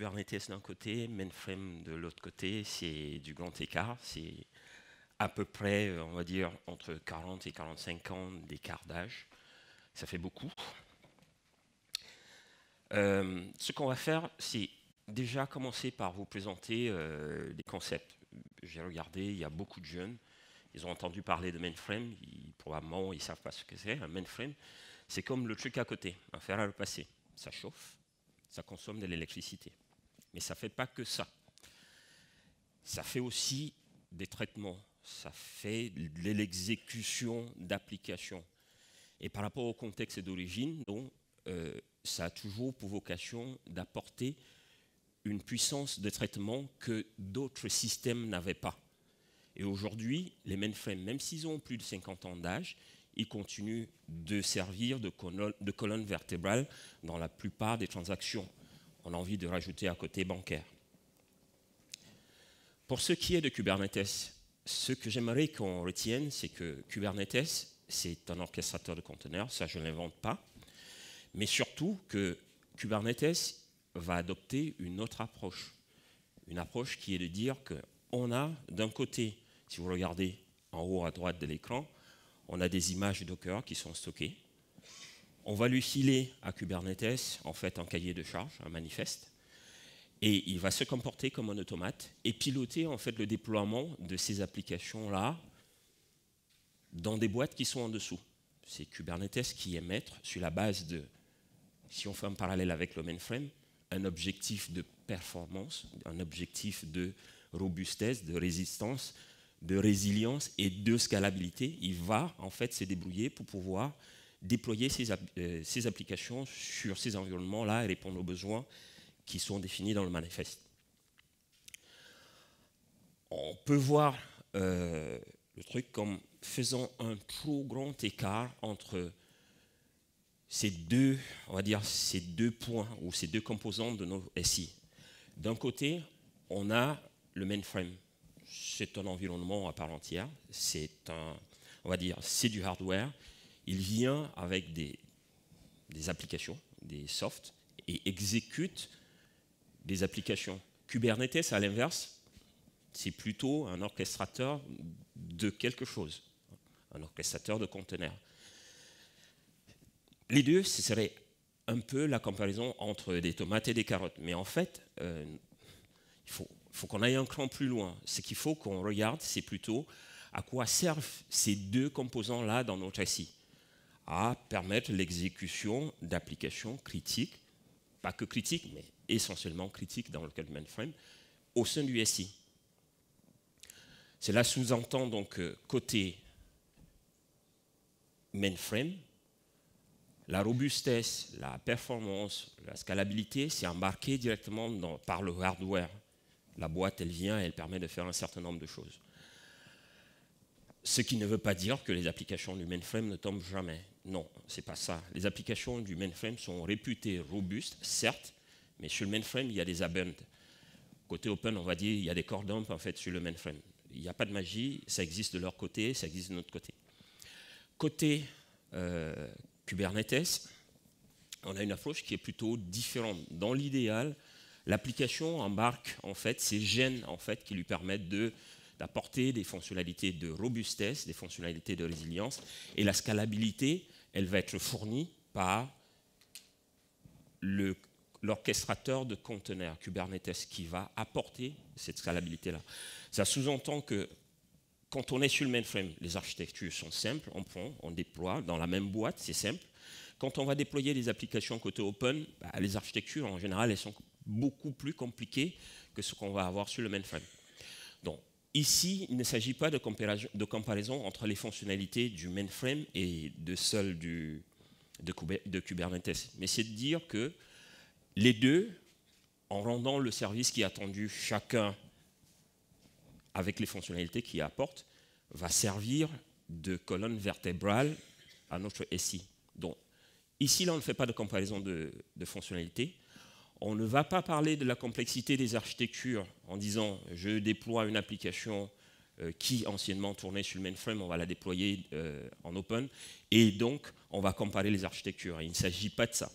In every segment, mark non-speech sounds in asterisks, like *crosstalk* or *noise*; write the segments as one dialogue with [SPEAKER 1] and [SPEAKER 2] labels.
[SPEAKER 1] Kubernetes d'un côté, mainframe de l'autre côté, c'est du grand écart. C'est à peu près, euh, on va dire, entre 40 et 45 ans d'écart d'âge. Ça fait beaucoup. Euh, ce qu'on va faire, c'est déjà commencer par vous présenter euh, des concepts. J'ai regardé, il y a beaucoup de jeunes. Ils ont entendu parler de mainframe. probablement, ils ne savent pas ce que c'est. Un mainframe, c'est comme le truc à côté, un fer à repasser. Ça chauffe, ça consomme de l'électricité. Mais ça ne fait pas que ça. Ça fait aussi des traitements, ça fait l'exécution d'applications. Et par rapport au contexte d'origine, euh, ça a toujours pour vocation d'apporter une puissance de traitement que d'autres systèmes n'avaient pas. Et aujourd'hui, les mainframes, même s'ils ont plus de 50 ans d'âge, ils continuent de servir de colonne vertébrale dans la plupart des transactions on a envie de rajouter à côté bancaire. Pour ce qui est de Kubernetes, ce que j'aimerais qu'on retienne, c'est que Kubernetes, c'est un orchestrateur de conteneurs, ça je ne l'invente pas, mais surtout que Kubernetes va adopter une autre approche, une approche qui est de dire qu'on a d'un côté, si vous regardez en haut à droite de l'écran, on a des images Docker qui sont stockées, on va lui filer à Kubernetes en fait un cahier de charge, un manifeste, et il va se comporter comme un automate et piloter en fait le déploiement de ces applications là dans des boîtes qui sont en dessous. C'est Kubernetes qui est maître sur la base de, si on fait un parallèle avec le mainframe, un objectif de performance, un objectif de robustesse, de résistance, de résilience et de scalabilité. Il va en fait se débrouiller pour pouvoir déployer euh, ces, applications sur ces environnements-là et répondre aux besoins qui sont définis dans le manifeste. On peut voir euh, le truc comme faisant un trop grand écart entre ces deux, on va dire, ces deux points ou ces deux composantes de nos SI. D'un côté, on a le mainframe. C'est un environnement à part entière. C'est un, on va dire, c'est du hardware il vient avec des, applications, des softs, et exécute des applications. Kubernetes, à l'inverse, c'est plutôt un orchestrateur de quelque chose, un orchestrateur de conteneurs. Les deux, ce serait un peu la comparaison entre des tomates et des carottes. Mais en fait, euh, il faut, qu'on aille un cran plus loin. Ce qu'il faut qu'on regarde, c'est plutôt à quoi servent ces deux composants-là dans notre récit à permettre l'exécution d'applications critiques, pas que critiques, mais essentiellement critiques dans le cadre du mainframe, au sein du SI. Cela sous-entend donc euh, côté mainframe, la robustesse, la performance, la scalabilité, c'est embarqué directement par le hardware. La boîte, elle vient et elle permet de faire un certain nombre de choses. Ce qui ne veut pas dire que les applications du mainframe ne tombent jamais non, c'est pas ça. Les applications du mainframe sont réputées robustes, certes, mais sur le mainframe, il y a des abandons. Côté open, on va dire, il y a des cordons en fait sur le mainframe. Il n'y a pas de magie, ça existe de leur côté, ça existe de notre côté. Côté euh, Kubernetes, on a une approche qui est plutôt différente. Dans l'idéal, l'application embarque en fait ces gènes en fait qui lui permettent de d'apporter des fonctionnalités de robustesse, des fonctionnalités de résilience, et la scalabilité, elle va être fournie par l'orchestrateur de conteneurs, Kubernetes, qui va apporter cette scalabilité-là. Ça sous-entend que quand on est sur le mainframe, les architectures sont simples, on prend, on déploie dans la même boîte, c'est simple. Quand on va déployer des applications côté open, bah, les architectures en général, elles sont beaucoup plus compliquées que ce qu'on va avoir sur le mainframe. Ici, il ne s'agit pas de comparaison, entre les fonctionnalités du mainframe et de celles de, Kubernetes, mais c'est de dire que les deux, en rendant le service qui est attendu chacun avec les fonctionnalités qu'il apporte, va servir de colonne vertébrale à notre SI. Donc, ici, là, on ne fait pas de comparaison de fonctionnalités, on ne va pas parler de la complexité des architectures en disant je déploie une application euh, qui anciennement tournait sur le mainframe, on va la déployer euh, en open, et donc on va comparer les architectures. il ne s'agit pas de ça.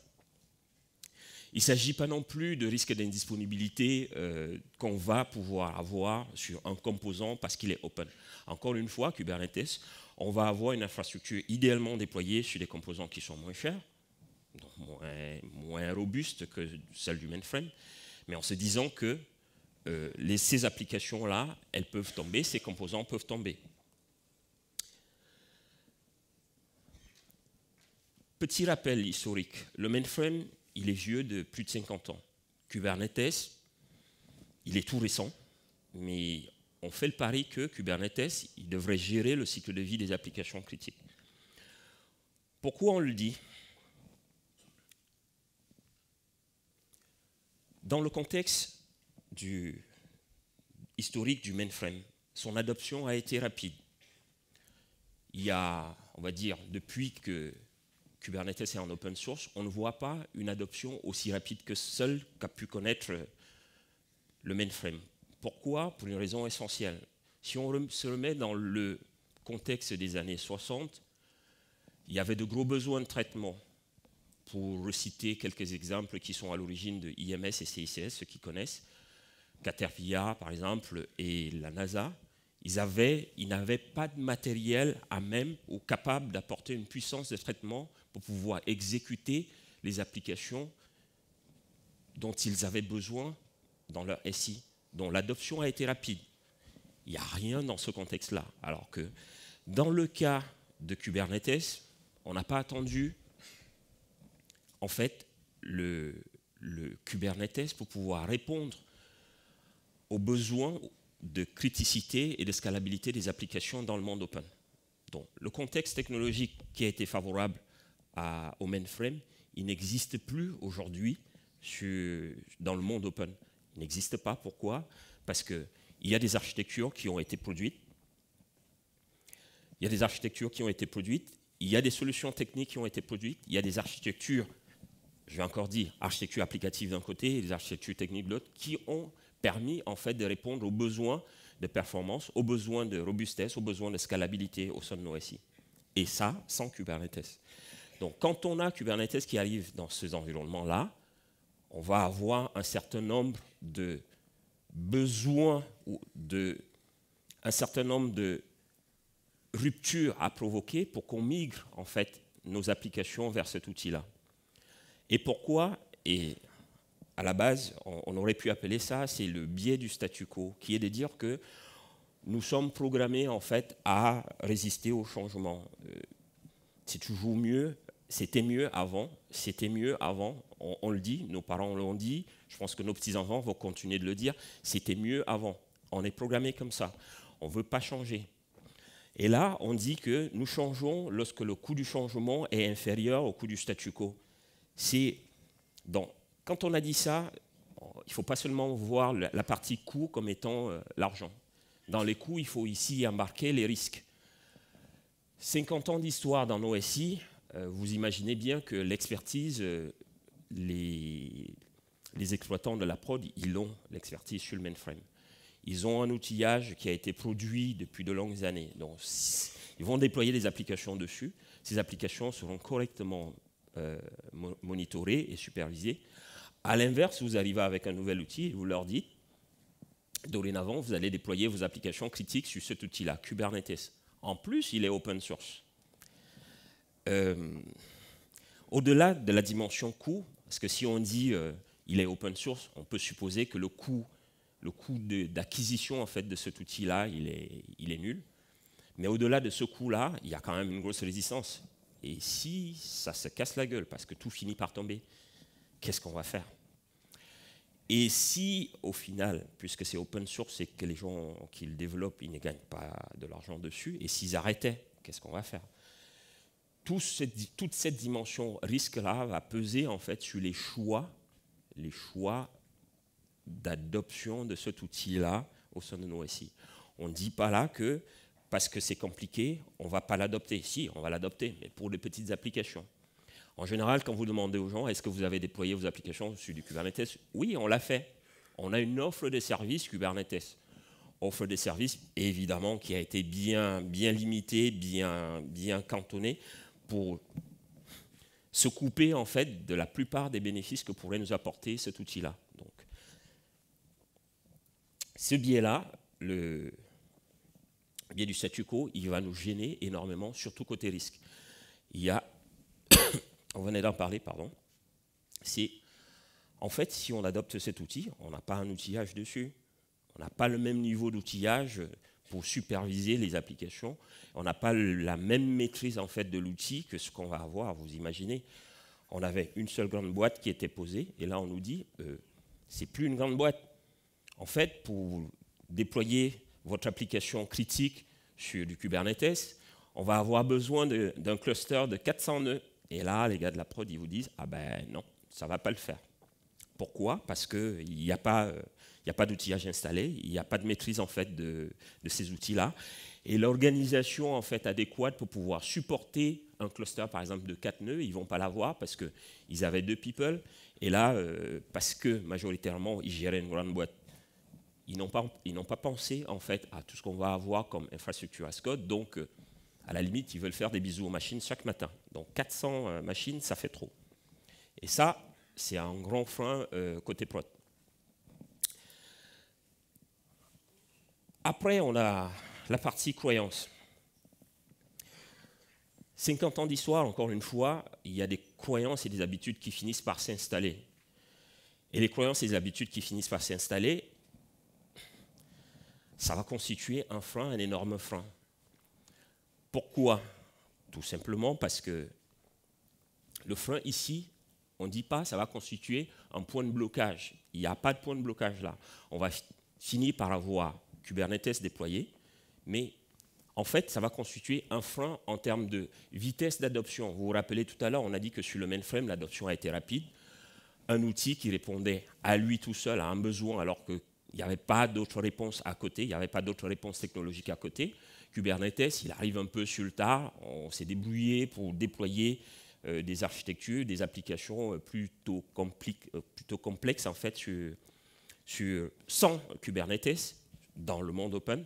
[SPEAKER 1] Il ne s'agit pas non plus de risque d'indisponibilité euh, qu'on va pouvoir avoir sur un composant parce qu'il est open. Encore une fois, Kubernetes, on va avoir une infrastructure idéalement déployée sur des composants qui sont moins chers, moins, robuste que celle du mainframe, mais en se disant que euh, ces applications-là, elles peuvent tomber, ces composants peuvent tomber. Petit rappel historique, le mainframe, il est vieux de plus de 50 ans. Kubernetes, il est tout récent, mais on fait le pari que Kubernetes, il devrait gérer le cycle de vie des applications critiques. Pourquoi on le dit Dans le contexte historique du mainframe, son adoption a été rapide. Il y a, on va dire, depuis que Kubernetes est en open source, on ne voit pas une adoption aussi rapide que seule qu'a pu connaître le mainframe. Pourquoi Pour une raison essentielle. Si on se remet dans le contexte des années 60, il y avait de gros besoins de traitement pour reciter quelques exemples qui sont à l'origine de IMS et CICS, ceux qui connaissent, Caterpillar par exemple et la NASA, ils n'avaient ils pas de matériel à même ou capable d'apporter une puissance de traitement pour pouvoir exécuter les applications dont ils avaient besoin dans leur SI, dont l'adoption a été rapide. Il n'y a rien dans ce contexte-là. Alors que dans le cas de Kubernetes, on n'a pas attendu en fait, le, Kubernetes, pour pouvoir répondre aux besoins de criticité et de scalabilité des applications dans le monde open. Donc, le contexte technologique qui a été favorable au mainframe, il n'existe plus aujourd'hui dans le monde open. Il n'existe pas. Pourquoi Parce qu'il y a des architectures qui ont été produites. Il y a des architectures qui ont été produites. Il y a des solutions techniques qui ont été produites. Il y a des architectures je vais encore dire, architecture applicative d'un côté et des architectures techniques de l'autre, qui ont permis en fait de répondre aux besoins de performance, aux besoins de robustesse, aux besoins de scalabilité au sein de nos SI. Et ça, sans Kubernetes. Donc quand on a Kubernetes qui arrive dans ces environnements-là, on va avoir un certain nombre de besoins ou de un certain nombre de ruptures à provoquer pour qu'on migre en fait nos applications vers cet outil-là. Et pourquoi Et à la base, on, aurait pu appeler ça, c'est le biais du statu quo, qui est de dire que nous sommes programmés en fait à résister au changement. Euh, c'est toujours mieux, c'était mieux avant, c'était mieux avant, on, le dit, nos parents l'ont dit, je pense que nos petits-enfants vont continuer de le dire, c'était mieux avant. On est programmé comme ça, on ne veut pas changer. Et là, on dit que nous changeons lorsque le coût du changement est inférieur au coût du statu quo c'est Quand on a dit ça, il ne faut pas seulement voir la partie coût comme étant euh, l'argent. Dans les coûts, il faut ici embarquer les risques. 50 ans d'histoire dans l'OSI, euh, vous imaginez bien que l'expertise, euh, les, les, exploitants de la prod, ils ont l'expertise sur le mainframe. Ils ont un outillage qui a été produit depuis de longues années. Donc, ils vont déployer des applications dessus. Ces applications seront correctement euh, monitoré et superviser À l'inverse, vous arrivez avec un nouvel outil et vous leur dites, dorénavant, vous allez déployer vos applications critiques sur cet outil-là, Kubernetes. En plus, il est open source. Euh, au-delà de la dimension coût, parce que si on dit euh, il est open source, on peut supposer que le coût, le coût d'acquisition en fait de cet outil-là, il est, il est nul. Mais au-delà de ce coût-là, il y a quand même une grosse résistance. Et si ça se casse la gueule parce que tout finit par tomber, qu'est-ce qu'on va faire Et si, au final, puisque c'est open source et que les gens qui le développent, ils ne gagnent pas de l'argent dessus, et s'ils arrêtaient, qu'est-ce qu'on va faire toute cette, dimension risque-là va peser en fait sur les choix, les choix d'adoption de cet outil-là au sein de nos SI. On ne dit pas là que parce que c'est compliqué, on ne va pas l'adopter. Si, on va l'adopter, mais pour les petites applications. En général, quand vous demandez aux gens, est-ce que vous avez déployé vos applications sur du Kubernetes Oui, on l'a fait. On a une offre de services Kubernetes. Offre de services, évidemment, qui a été bien, bien limitée, bien, bien cantonnée pour se couper en fait de la plupart des bénéfices que pourrait nous apporter cet outil-là. Donc, ce biais-là, le, a du statu quo, il va nous gêner énormément, surtout côté risque. Il y a, *coughs* on venait d'en parler, pardon, c'est en fait, si on adopte cet outil, on n'a pas un outillage dessus, on n'a pas le même niveau d'outillage pour superviser les applications, on n'a pas la même maîtrise en fait de l'outil que ce qu'on va avoir, vous imaginez. On avait une seule grande boîte qui était posée, et là on nous dit, euh, c'est plus une grande boîte. En fait, pour déployer votre application critique sur du Kubernetes, on va avoir besoin d'un cluster de 400 nœuds. Et là, les gars de la prod, ils vous disent, ah ben non, ça ne va pas le faire. Pourquoi Parce qu'il n'y euh, a pas, d'outillage installé, il n'y a pas de maîtrise en fait de, ces outils-là. Et l'organisation en fait adéquate pour pouvoir supporter un cluster par exemple de 4 nœuds, ils ne vont pas l'avoir parce qu'ils avaient deux people. Et là, euh, parce que majoritairement, ils géraient une grande boîte ils n'ont pas, pensé en fait à tout ce qu'on va avoir comme infrastructure à code. Donc, euh, à la limite, ils veulent faire des bisous aux machines chaque matin. Donc, 400 euh, machines, ça fait trop. Et ça, c'est un grand frein euh, côté prod. Après, on a la partie croyance. 50 ans d'histoire, encore une fois, il y a des croyances et des habitudes qui finissent par s'installer. Et les croyances et les habitudes qui finissent par s'installer, ça va constituer un frein, un énorme frein. Pourquoi Tout simplement parce que le frein ici, on ne dit pas ça va constituer un point de blocage. Il n'y a pas de point de blocage là. On va finir par avoir Kubernetes déployé, mais en fait, ça va constituer un frein en termes de vitesse d'adoption. Vous vous rappelez tout à l'heure, on a dit que sur le mainframe, l'adoption a été rapide. Un outil qui répondait à lui tout seul, à un besoin, alors que il n'y avait pas d'autre réponse à côté, il n'y avait pas d'autre réponse technologique à côté. Kubernetes, il arrive un peu sur le tard, on s'est débrouillé pour déployer euh, des architectures, des applications euh, plutôt, euh, plutôt complexes en fait sur, sur, sans Kubernetes dans le monde open.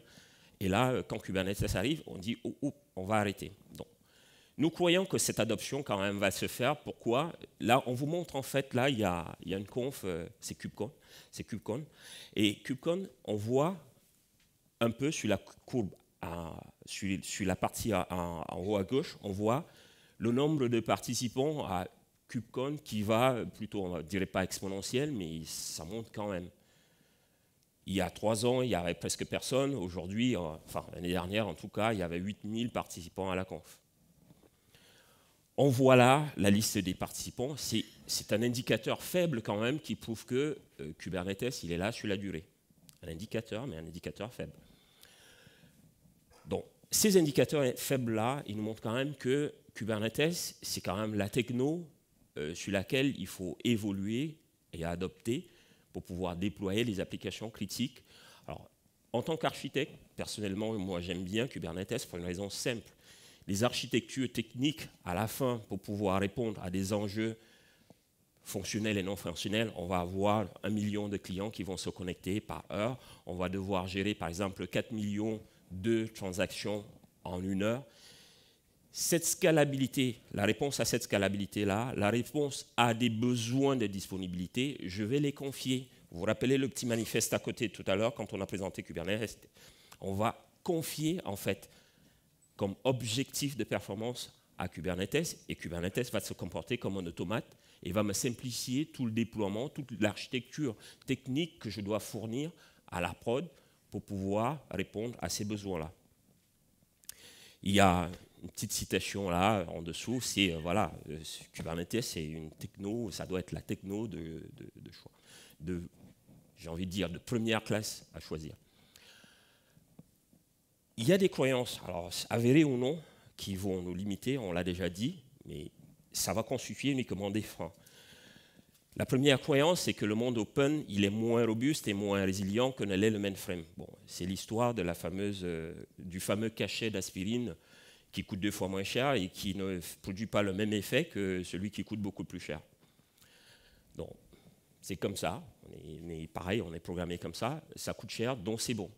[SPEAKER 1] Et là, quand Kubernetes arrive, on dit oh, oh on va arrêter. Donc nous croyons que cette adoption quand même va se faire. Pourquoi Là, on vous montre en fait, là, il y a, une conf, euh, c'est KubeCon, c'est Et KubeCon, on voit un peu sur la courbe, sur, la partie en haut à gauche, on voit le nombre de participants à KubeCon qui va plutôt, on ne dirait pas exponentiel, mais ça monte quand même. Il y a trois ans, il n'y avait presque personne. Aujourd'hui, euh, enfin l'année dernière en tout cas, il y avait 8000 participants à la conf. On voit là la liste des participants. C'est un indicateur faible quand même qui prouve que euh, Kubernetes, il est là sur la durée. Un indicateur, mais un indicateur faible. Donc, ces indicateurs faibles-là, ils nous montrent quand même que Kubernetes, c'est quand même la techno euh, sur laquelle il faut évoluer et adopter pour pouvoir déployer les applications critiques. Alors, en tant qu'architecte, personnellement, moi j'aime bien Kubernetes pour une raison simple les architectures techniques à la fin pour pouvoir répondre à des enjeux fonctionnels et non fonctionnels. On va avoir un million de clients qui vont se connecter par heure. On va devoir gérer, par exemple, 4 millions de transactions en une heure. Cette scalabilité, la réponse à cette scalabilité-là, la réponse à des besoins de disponibilité, je vais les confier. Vous vous rappelez le petit manifeste à côté tout à l'heure quand on a présenté Kubernetes On va confier en fait comme objectif de performance à Kubernetes et Kubernetes va se comporter comme un automate et va me simplifier tout le déploiement, toute l'architecture technique que je dois fournir à la prod pour pouvoir répondre à ces besoins-là. Il y a une petite citation là en dessous, c'est euh, voilà, euh, Kubernetes c'est une techno, ça doit être la techno de, de choix, de, j'ai envie de dire, de première classe à choisir il y a des croyances, alors avérées ou non, qui vont nous limiter, on l'a déjà dit, mais ça va constituer uniquement des freins. La première croyance, c'est que le monde open, il est moins robuste et moins résilient que ne l'est le mainframe. Bon, c'est l'histoire de la fameuse, euh, du fameux cachet d'aspirine qui coûte deux fois moins cher et qui ne produit pas le même effet que celui qui coûte beaucoup plus cher. Donc, c'est comme ça. mais pareil, on est programmé comme ça. Ça coûte cher, donc c'est bon.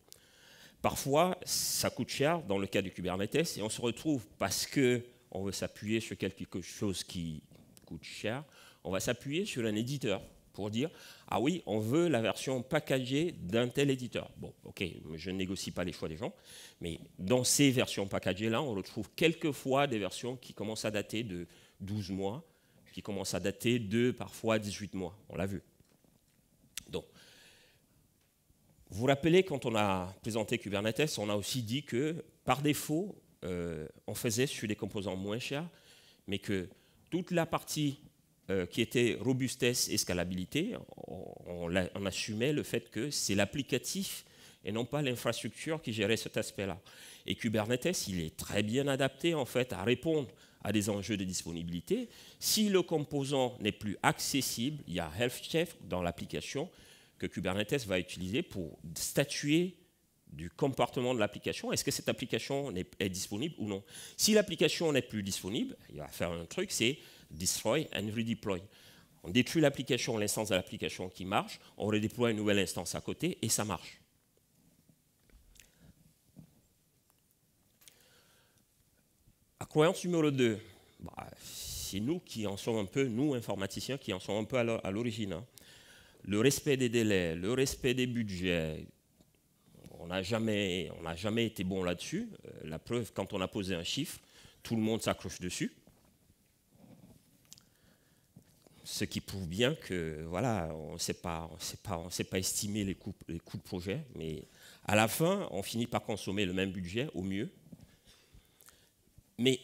[SPEAKER 1] Parfois, ça coûte cher, dans le cas du Kubernetes, et on se retrouve, parce qu'on veut s'appuyer sur quelque chose qui coûte cher, on va s'appuyer sur un éditeur pour dire ah oui, on veut la version packagée d'un tel éditeur. Bon, ok, je ne négocie pas les choix des gens, mais dans ces versions packagées-là, on retrouve quelquefois des versions qui commencent à dater de 12 mois, qui commencent à dater de parfois 18 mois, on l'a vu. Vous vous rappelez, quand on a présenté Kubernetes, on a aussi dit que par défaut, euh, on faisait sur des composants moins chers, mais que toute la partie euh, qui était robustesse et scalabilité, on, assumait le fait que c'est l'applicatif et non pas l'infrastructure qui gérait cet aspect-là. Et Kubernetes, il est très bien adapté en fait à répondre à des enjeux de disponibilité. Si le composant n'est plus accessible, il y a Health Chef dans l'application que Kubernetes va utiliser pour statuer du comportement de l'application. Est-ce que cette application est, disponible ou non Si l'application n'est plus disponible, il va faire un truc, c'est destroy and redeploy. On détruit l'application, l'instance de l'application qui marche, on redéploie une nouvelle instance à côté et ça marche. Croyance numéro 2, bah, c'est nous qui en sommes un peu, nous informaticiens, qui en sommes un peu à l'origine. Hein le respect des délais, le respect des budgets, on n'a jamais, jamais été bon là-dessus. Euh, la preuve, quand on a posé un chiffre, tout le monde s'accroche dessus. Ce qui prouve bien que voilà, on ne sait pas, on pas, on sait pas estimer les coûts, les coûts de projet, mais à la fin, on finit par consommer le même budget, au mieux. Mais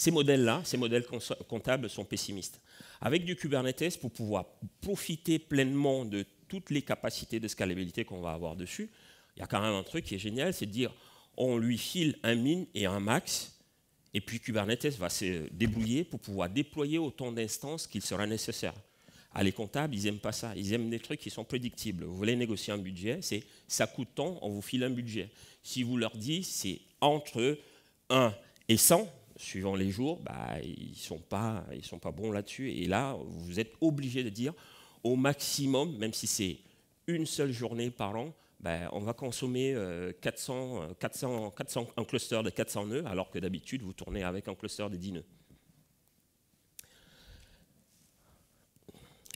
[SPEAKER 1] ces modèles-là, ces modèles comptables sont pessimistes. Avec du Kubernetes, pour pouvoir profiter pleinement de toutes les capacités de scalabilité qu'on va avoir dessus, il y a quand même un truc qui est génial, c'est de dire on lui file un min et un max, et puis Kubernetes va se débrouiller pour pouvoir déployer autant d'instances qu'il sera nécessaire. Ah, les comptables, ils n'aiment pas ça. Ils aiment des trucs qui sont prédictibles. Vous voulez négocier un budget, c'est ça coûte tant, on vous file un budget. Si vous leur dites c'est entre 1 et 100, suivant les jours, bah, ils ne sont, pas, sont pas bons là-dessus. Et là, vous êtes obligé de dire au maximum, même si c'est une seule journée par an, bah, on va consommer 400, 400, 400, un cluster de 400 nœuds, alors que d'habitude, vous tournez avec un cluster de 10 nœuds.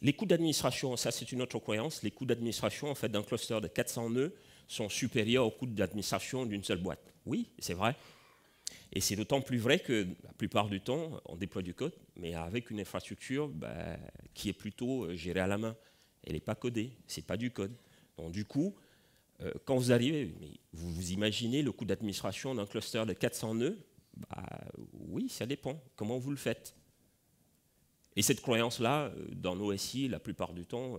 [SPEAKER 1] Les coûts d'administration, ça c'est une autre croyance, les coûts d'administration en fait, d'un cluster de 400 nœuds sont supérieurs aux coûts d'administration d'une seule boîte. Oui, c'est vrai, et c'est d'autant plus vrai que la plupart du temps, on déploie du code, mais avec une infrastructure bah, qui est plutôt euh, gérée à la main. Elle n'est pas codée, c'est pas du code. Donc du coup, euh, quand vous arrivez, vous vous imaginez le coût d'administration d'un cluster de 400 nœuds bah, Oui, ça dépend. Comment vous le faites Et cette croyance-là, euh, dans nos SI, la plupart du temps,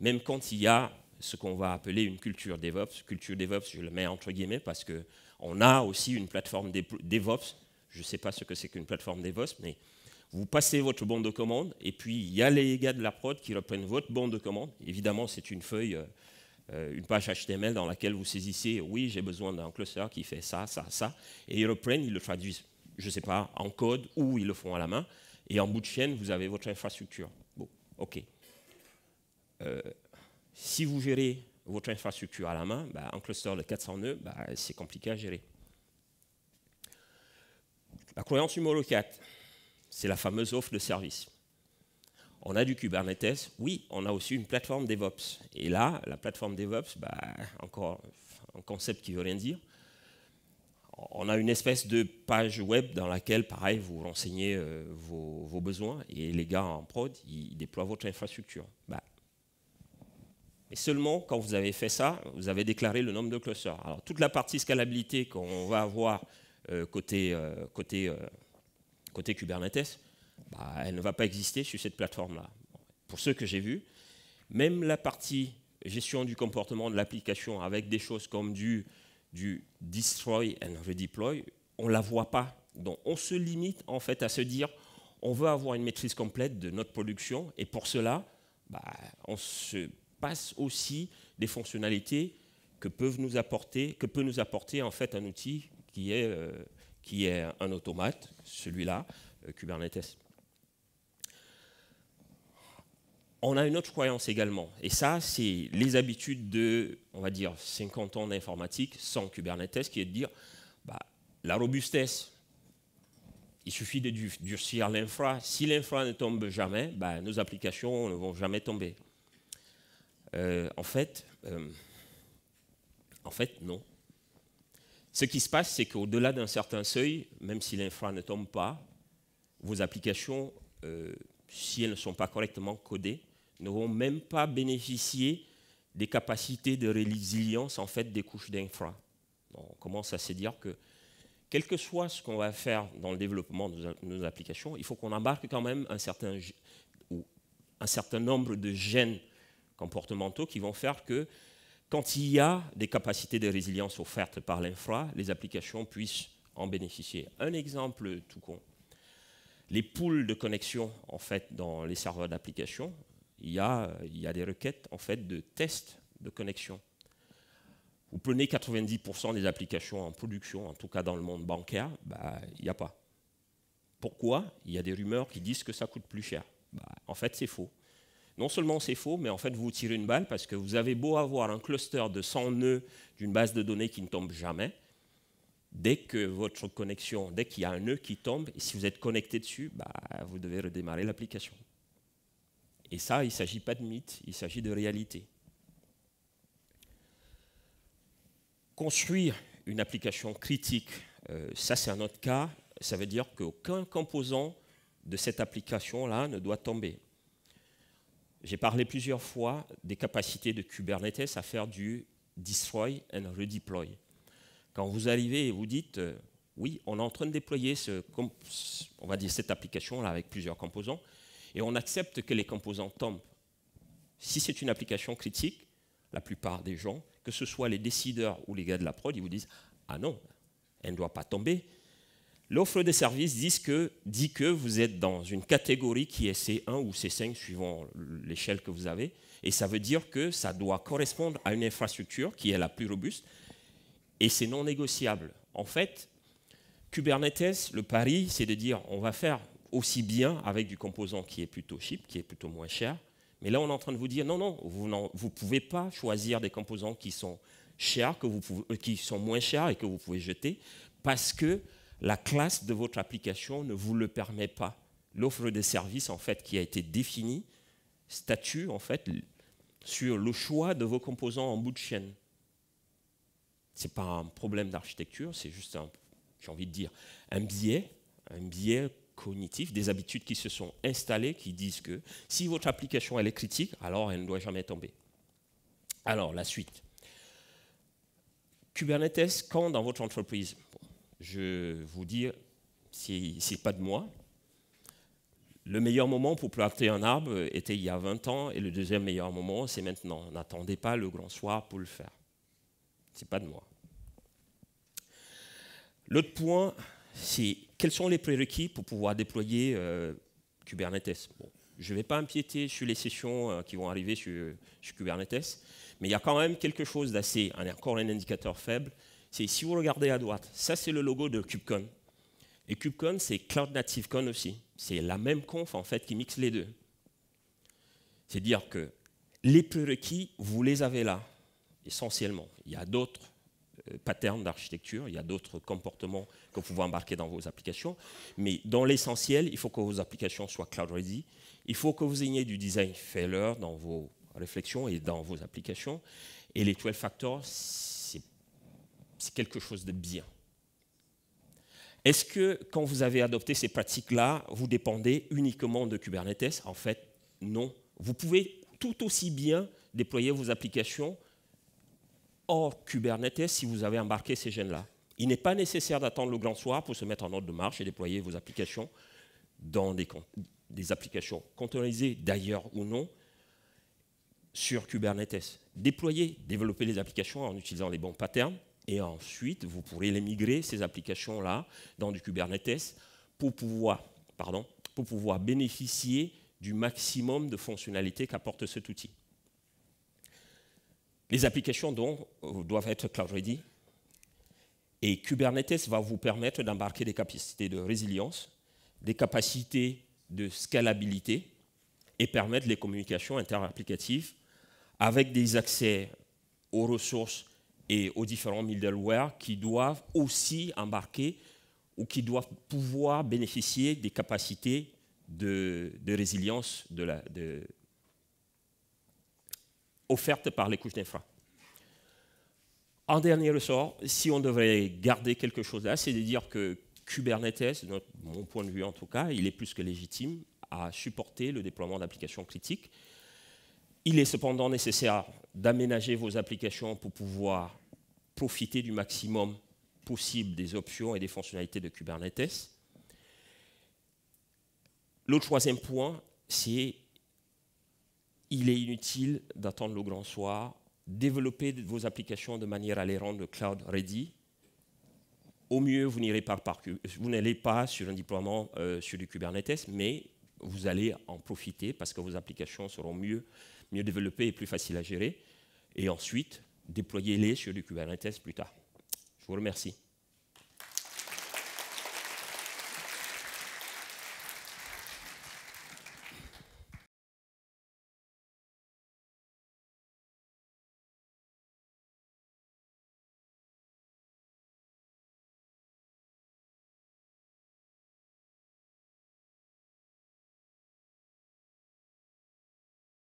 [SPEAKER 1] même quand il y a ce qu'on va appeler une culture DevOps. Culture DevOps, je le mets entre guillemets parce que on a aussi une plateforme DevOps. Je ne sais pas ce que c'est qu'une plateforme DevOps, mais vous passez votre bande de commande, et puis il y a les gars de la prod qui reprennent votre bande de commande. Évidemment, c'est une feuille, euh, une page HTML dans laquelle vous saisissez, oui, j'ai besoin d'un cluster qui fait ça, ça, ça, et ils reprennent, ils le traduisent, je ne sais pas, en code ou ils le font à la main, et en bout de chaîne, vous avez votre infrastructure. Bon, ok. Euh, si vous gérez votre infrastructure à la main, bah, un cluster de 400 nœuds, bah, c'est compliqué à gérer. La croyance numéro 4, c'est la fameuse offre de service. On a du Kubernetes, oui, on a aussi une plateforme DevOps. Et là, la plateforme DevOps, bah, encore un concept qui ne veut rien dire. On a une espèce de page web dans laquelle, pareil, vous renseignez euh, vos, besoins et les gars en prod, ils déploient votre infrastructure. Et seulement quand vous avez fait ça, vous avez déclaré le nombre de clusters. Alors toute la partie scalabilité qu'on va avoir euh, côté, euh, côté, euh, côté Kubernetes, bah, elle ne va pas exister sur cette plateforme-là. Pour ceux que j'ai vus, même la partie gestion du comportement de l'application avec des choses comme du, du destroy and redeploy, on ne la voit pas. Donc on se limite en fait à se dire on veut avoir une maîtrise complète de notre production et pour cela, bah, on se passe aussi des fonctionnalités que, peuvent nous apporter, que peut nous apporter en fait un outil qui est, euh, qui est un automate, celui-là, euh, Kubernetes. On a une autre croyance également, et ça, c'est les habitudes de, on va dire, 50 ans d'informatique sans Kubernetes, qui est de dire, bah, la robustesse, il suffit de durcir l'infra. Si l'infra ne tombe jamais, bah, nos applications ne vont jamais tomber. Euh, en, fait, euh, en fait, non. Ce qui se passe, c'est qu'au-delà d'un certain seuil, même si l'infra ne tombe pas, vos applications, euh, si elles ne sont pas correctement codées, ne vont même pas bénéficier des capacités de résilience en fait, des couches d'infra. On commence à se dire que, quel que soit ce qu'on va faire dans le développement de nos applications, il faut qu'on embarque quand même un certain, ou un certain nombre de gènes comportementaux qui vont faire que quand il y a des capacités de résilience offertes par l'infra, les applications puissent en bénéficier. Un exemple tout con, les poules de connexion en fait dans les serveurs d'application, il y, a, il y des requêtes en fait de tests de connexion. Vous prenez 90% des applications en production, en tout cas dans le monde bancaire, bah, il n'y a pas. Pourquoi Il y a des rumeurs qui disent que ça coûte plus cher. Bah, en fait, c'est faux non seulement c'est faux, mais en fait vous tirez une balle parce que vous avez beau avoir un cluster de 100 nœuds d'une base de données qui ne tombe jamais, dès que votre connexion, dès qu'il y a un nœud qui tombe, si vous êtes connecté dessus, bah, vous devez redémarrer l'application. Et ça, il ne s'agit pas de mythe, il s'agit de réalité. Construire une application critique, euh, ça c'est un autre cas, ça veut dire qu'aucun composant de cette application-là ne doit tomber. J'ai parlé plusieurs fois des capacités de Kubernetes à faire du destroy and redeploy. Quand vous arrivez et vous dites, euh, oui, on est en train de déployer cette application-là avec plusieurs composants, et on accepte que les composants tombent. Si c'est une application critique, la plupart des gens, que ce soit les décideurs ou les gars de la prod, ils vous disent, ah non, elle ne doit pas tomber, L'offre des services dit que, dit que vous êtes dans une catégorie qui est C1 ou C5 suivant l'échelle que vous avez, et ça veut dire que ça doit correspondre à une infrastructure qui est la plus robuste, et c'est non négociable. En fait, Kubernetes, le pari, c'est de dire on va faire aussi bien avec du composant qui est plutôt cheap, qui est plutôt moins cher, mais là on est en train de vous dire non, non, vous ne pouvez pas choisir des composants qui sont, chers, que vous pouvez, euh, qui sont moins chers et que vous pouvez jeter, parce que la classe de votre application ne vous le permet pas. L'offre des services, en fait, qui a été définie, statue, en fait, sur le choix de vos composants en bout de chaîne. Ce n'est pas un problème d'architecture, c'est juste un, j'ai envie de dire, un biais, un biais cognitif, des habitudes qui se sont installées, qui disent que si votre application elle est critique, alors elle ne doit jamais tomber. Alors, la suite. Kubernetes, quand dans votre entreprise je vous dire, si c'est pas de moi, le meilleur moment pour planter un arbre était il y a 20 ans et le deuxième meilleur moment, c'est maintenant. N'attendez pas le grand soir pour le faire. C'est pas de moi. L'autre point, c'est quels sont les prérequis pour pouvoir déployer euh, Kubernetes. je ne vais pas empiéter sur les sessions euh, qui vont arriver sur, sur, Kubernetes, mais il y a quand même quelque chose d'assez, encore un indicateur faible, c'est si vous regardez à droite, ça c'est le logo de KubeCon. Et KubeCon, c'est Cloud Native Con aussi. C'est la même conf en fait qui mixe les deux. C'est-à-dire que les prérequis, vous les avez là, essentiellement. Il y a d'autres euh, patterns d'architecture, il y a d'autres comportements que vous pouvez embarquer dans vos applications, mais dans l'essentiel, il faut que vos applications soient cloud ready, il faut que vous ayez du design failure dans vos réflexions et dans vos applications, et les 12 factors, c'est quelque chose de bien. Est-ce que quand vous avez adopté ces pratiques-là, vous dépendez uniquement de Kubernetes En fait, non. Vous pouvez tout aussi bien déployer vos applications hors Kubernetes si vous avez embarqué ces gènes-là. Il n'est pas nécessaire d'attendre le grand soir pour se mettre en ordre de marche et déployer vos applications dans des, applications containerisées d'ailleurs ou non sur Kubernetes. Déployer, développer les applications en utilisant les bons patterns et ensuite, vous pourrez les migrer, ces applications-là, dans du Kubernetes pour pouvoir, pardon, pour pouvoir bénéficier du maximum de fonctionnalités qu'apporte cet outil. Les applications donc, euh, doivent être cloud ready et Kubernetes va vous permettre d'embarquer des capacités de résilience, des capacités de scalabilité et permettre les communications interapplicatives avec des accès aux ressources et aux différents middleware qui doivent aussi embarquer ou qui doivent pouvoir bénéficier des capacités de, résilience de offertes par les couches d'infra. En dernier ressort, si on devrait garder quelque chose là, c'est de dire que Kubernetes, de mon point de vue en tout cas, il est plus que légitime à supporter le déploiement d'applications critiques. Il est cependant nécessaire d'aménager vos applications pour pouvoir profiter du maximum possible des options et des fonctionnalités de Kubernetes. Le troisième point, c'est il est inutile d'attendre le grand soir, développer vos applications de manière à les rendre cloud ready. Au mieux, vous n'allez pas, sur un déploiement euh, sur du Kubernetes, mais vous allez en profiter parce que vos applications seront mieux développées et plus faciles à gérer et ensuite déployez-les sur du Kubernetes plus tard. Je vous remercie.